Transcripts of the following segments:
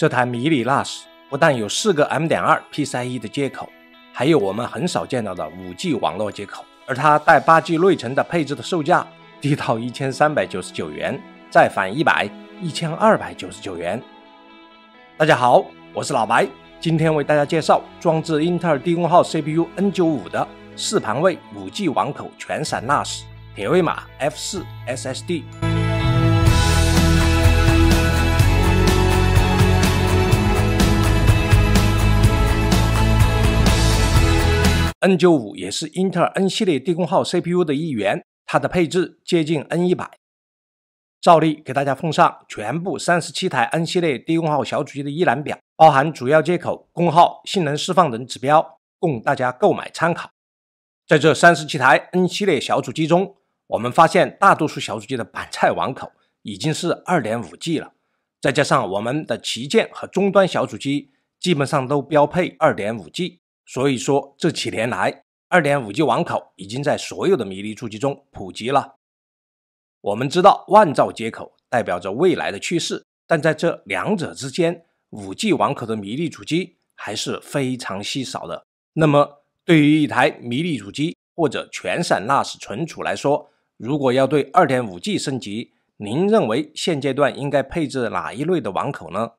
这台迷你 NAS 不但有四个 M 点二 P C E 的接口，还有我们很少见到的五 G 网络接口，而它带八 G 内存的配置的售价低到一千三百九十九元，再返一百，一千二百九十九元。大家好，我是老白，今天为大家介绍装置英特尔低功耗 C P U N 九五的四盘位五 G 网口全闪 NAS 铁卫码 F 四 S S D。N 九五也是英特尔 N 系列低功耗 CPU 的一员，它的配置接近 N 一百。照例给大家奉上全部三十七台 N 系列低功耗小主机的一览表，包含主要接口、功耗、性能释放等指标，供大家购买参考。在这三十七台 N 系列小主机中，我们发现大多数小主机的板菜网口已经是二点五 G 了，再加上我们的旗舰和终端小主机基本上都标配二点五 G。所以说，这几年来，2.5G 网口已经在所有的迷你主机中普及了。我们知道，万兆接口代表着未来的趋势，但在这两者之间，5G 网口的迷你主机还是非常稀少的。那么，对于一台迷你主机或者全闪 NAS 存储来说，如果要对 2.5G 升级，您认为现阶段应该配置哪一类的网口呢？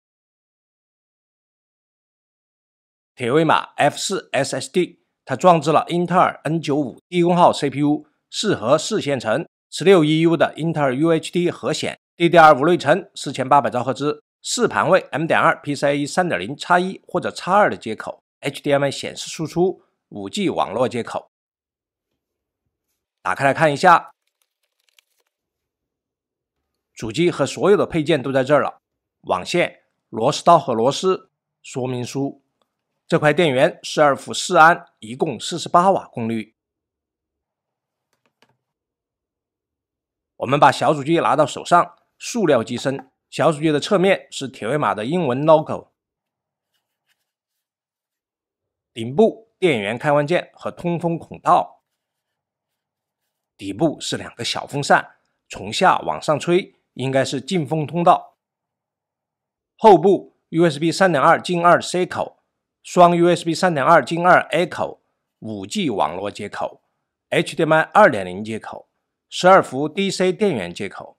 铁威马 F 四 SSD，它装置了英特尔 N 九五低功耗 CPU，四核四线程、十六 EU 的英特尔 UHD 核显，DDR 五内存，四千八百兆赫兹，四盘位 M 点二 PCIe 三点零叉一或者叉二的接口，HDMI 显示输出，五 G 网络接口。打开来看一下，主机和所有的配件都在这儿了，网线、螺丝刀和螺丝、说明书。这块电源十二伏四安，一共四十八瓦功率。我们把小主机拿到手上，塑料机身，小主机的侧面是铁卫马的英文 logo，顶部电源开关键和通风孔道，底部是两个小风扇，从下往上吹，应该是进风通道。后部 USB 三点二进二 C 口。双 USB 三点二 e 二 A 口、五 G 网络接口、HDMI 二点零接口、十二伏 DC 电源接口。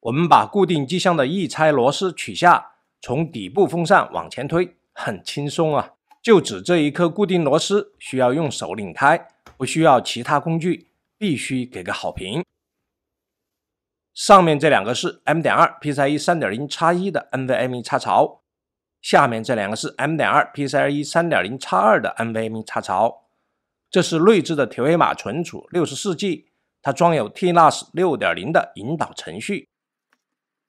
我们把固定机箱的易拆螺丝取下，从底部风扇往前推，很轻松啊！就只这一颗固定螺丝，需要用手拧开，不需要其他工具，必须给个好评。上面这两个是 M 点二、PCIe 三点零叉一的 NVMe 插槽。下面这两个是 M.2 PCIe 3.0 x2 的 NVMe 插槽，这是内置的铁维码存储，64G，它装有 T. n a u s 6.0的引导程序。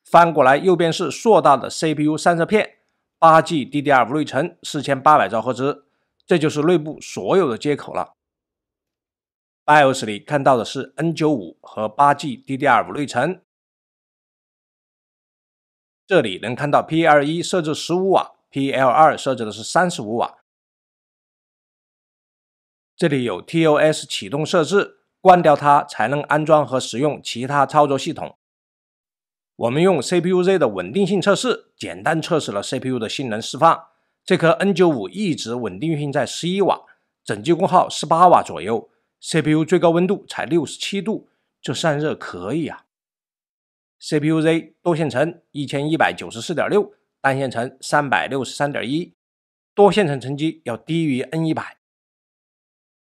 翻过来，右边是硕大的 CPU 散热片，8G DDR5 内存，4800兆赫兹，这就是内部所有的接口了。BIOS 里看到的是 N95 和 8G DDR5 内存。这里能看到 PL 1设置十五瓦，PL 二设置的是三十五瓦。这里有 TOS 启动设置，关掉它才能安装和使用其他操作系统。我们用 CPU-Z 的稳定性测试，简单测试了 CPU 的性能释放。这颗 N 九五一直稳定性在十一瓦，整机功耗十八瓦左右，CPU 最高温度才六十七度，这散热可以啊。CPU Z 多线程一千一百九十四点六，单线程三百六十三点一，多线程成绩要低于 N 一百。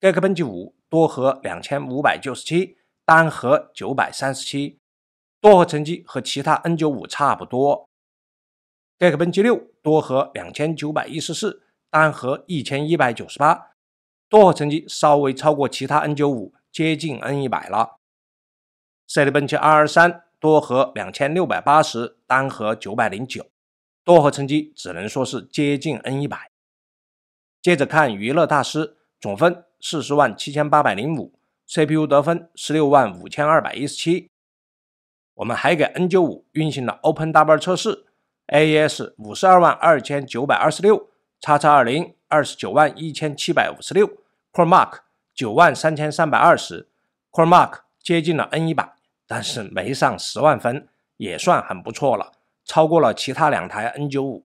Geekbench 五多核两千五百九十七，单核九百三十七，多核成绩和其他 N 九五差不多。Geekbench 六多核两千九百一十四，单核一千一百九十八，多核成绩稍微超过其他 N 九五，接近 N 一百了。Celerbench 二二三。多核两千六百八十，单核九百零九，多核成绩只能说是接近 N 一百。接着看娱乐大师总分四十万七千八百零五，CPU 得分十六万五千二百一十七。我们还给 N 九五运行了 OpenW 测试，AES 五十二万二千九百二十六叉叉二零二十九万一千七百五十六，CoreMark 九万三千三百二十，CoreMark 接近了 N 一百。但是没上十万分也算很不错了，超过了其他两台 N95。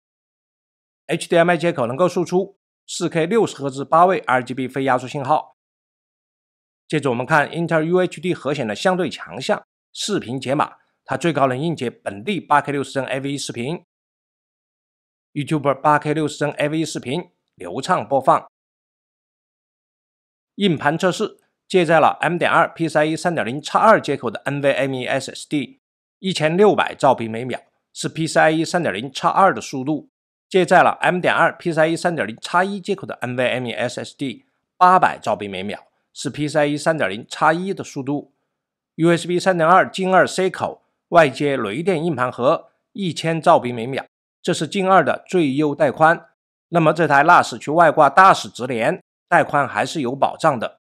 HDMI 接口能够输出 4K 六十赫兹八位 RGB 非压缩信号。接着我们看 Intel UHD 核显的相对强项——视频解码，它最高能硬解本地 8K 六十帧 AV1 视频、YouTube 八 K 六十帧 AV1 视频流畅播放。硬盘测试。借在了 M 点二 PCIe 三点零叉二接口的 NVMe SSD，一千六百兆 b 每秒，是 PCIe 三点零叉二的速度。借在了 M 点二 PCIe 三点零叉一接口的 NVMe SSD，八百兆 b 每秒，是 PCIe 三点零叉一的速度。USB 三点二 Gen 二 C 口外接雷电硬盘盒，一千兆 b 每秒，这是 Gen 二的最优带宽。那么这台 NAS 去外挂大 s 直连，带宽还是有保障的。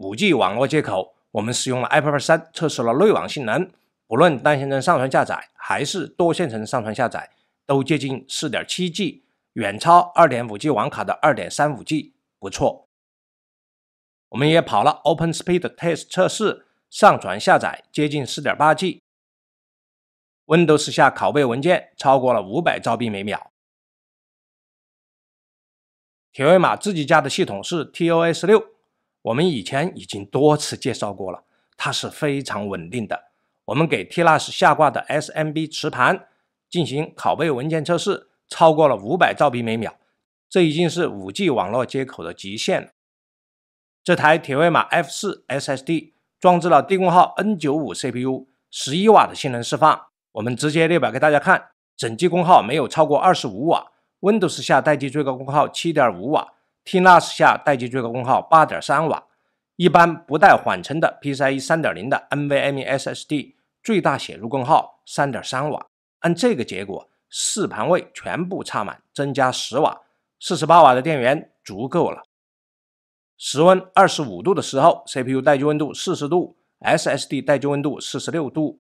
五 G 网络接口，我们使用了 iPad 三测试了内网性能，不论单线程上传下载，还是多线程上传下载，都接近四点七 G，远超二点五 G 网卡的二点三五 G，不错。我们也跑了 Open Speed Test 测试，上传下载接近四点八 G，Windows 下拷贝文件超过了五百兆 b 每秒。铁卫马自己家的系统是 TOS 六。我们以前已经多次介绍过了，它是非常稳定的。我们给 t l a s 下挂的 SMB 磁盘进行拷贝文件测试，超过了五百兆比每秒，这已经是五 G 网络接口的极限了。这台铁卫马 F4 SSD 装置了低功耗 N 九五 CPU，十一瓦的性能释放，我们直接列表给大家看，整机功耗没有超过二十五瓦，Windows 下待机最高功耗七点五瓦。T-NAS 下待机最高功耗八点三瓦，一般不带缓存的 PCIe 三点零的 NVMe SSD 最大写入功耗三点三瓦。按这个结果，四盘位全部插满，增加十瓦，四十八瓦的电源足够了。室温二十五度的时候，CPU 待机温度四十度，SSD 待机温度四十六度。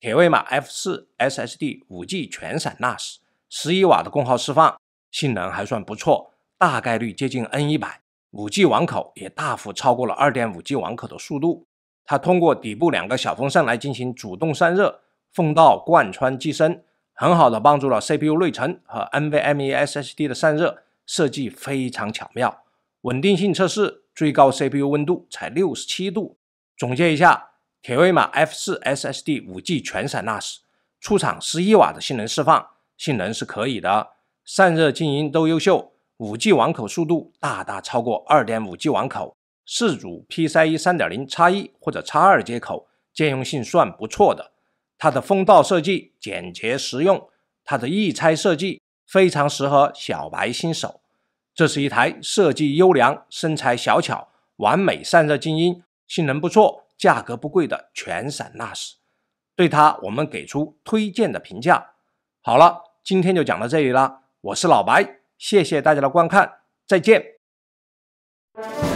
铁卫马 F 四 SSD 五 G 全闪 NAS，十一瓦的功耗释放，性能还算不错。大概率接近 N 一百，五 G 网口也大幅超过了二点五 G 网口的速度。它通过底部两个小风扇来进行主动散热，风道贯穿机身，很好的帮助了 CPU、内存和 NVMe SSD 的散热，设计非常巧妙。稳定性测试最高 CPU 温度才六十七度。总结一下，铁卫马 F 四 SSD 五 G 全闪 NAS 出厂十一瓦的性能释放，性能是可以的，散热、静音都优秀。5G 网口速度大大超过 2.5G 网口，四组 PCIe 3.0叉一或者叉二接口，兼容性算不错的。它的风道设计简洁实用，它的易拆设计非常适合小白新手。这是一台设计优良、身材小巧、完美散热、静音、性能不错、价格不贵的全闪 NAS。对它，我们给出推荐的评价。好了，今天就讲到这里了。我是老白。谢谢大家的观看，再见。